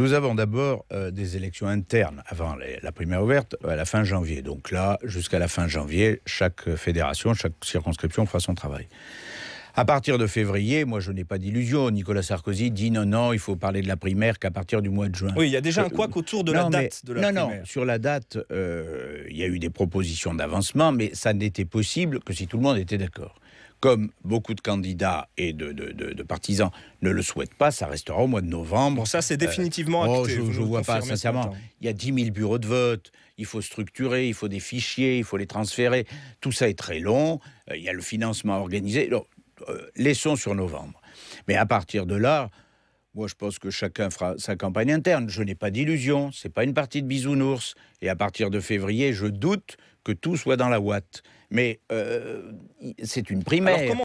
Nous avons d'abord euh, des élections internes avant la primaire ouverte euh, à la fin janvier. Donc là, jusqu'à la fin janvier, chaque fédération, chaque circonscription fera son travail. À partir de février, moi je n'ai pas d'illusion. Nicolas Sarkozy dit non, non, il faut parler de la primaire qu'à partir du mois de juin. Oui, il y a déjà un quoi autour de la date de la primaire. Non, sur la date, euh, il y a eu des propositions d'avancement, mais ça n'était possible que si tout le monde était d'accord. Comme beaucoup de candidats et de, partisans ne le souhaitent pas, ça restera au mois de novembre. ça, c'est euh, définitivement oh, acté. je ne vois pas, sincèrement. Il y a 10 000 bureaux de vote, il faut structurer, il faut des fichiers, il faut les transférer. Tout ça est très long. Euh, il y a le financement organisé. Euh, laissons sur novembre. Mais à partir de là, moi, je pense que chacun fera sa campagne interne. Je n'ai pas d'illusion, c'est pas une partie de bisounours. Et à partir de février, je doute que tout soit dans la ouate. Mais euh, c'est une primaire.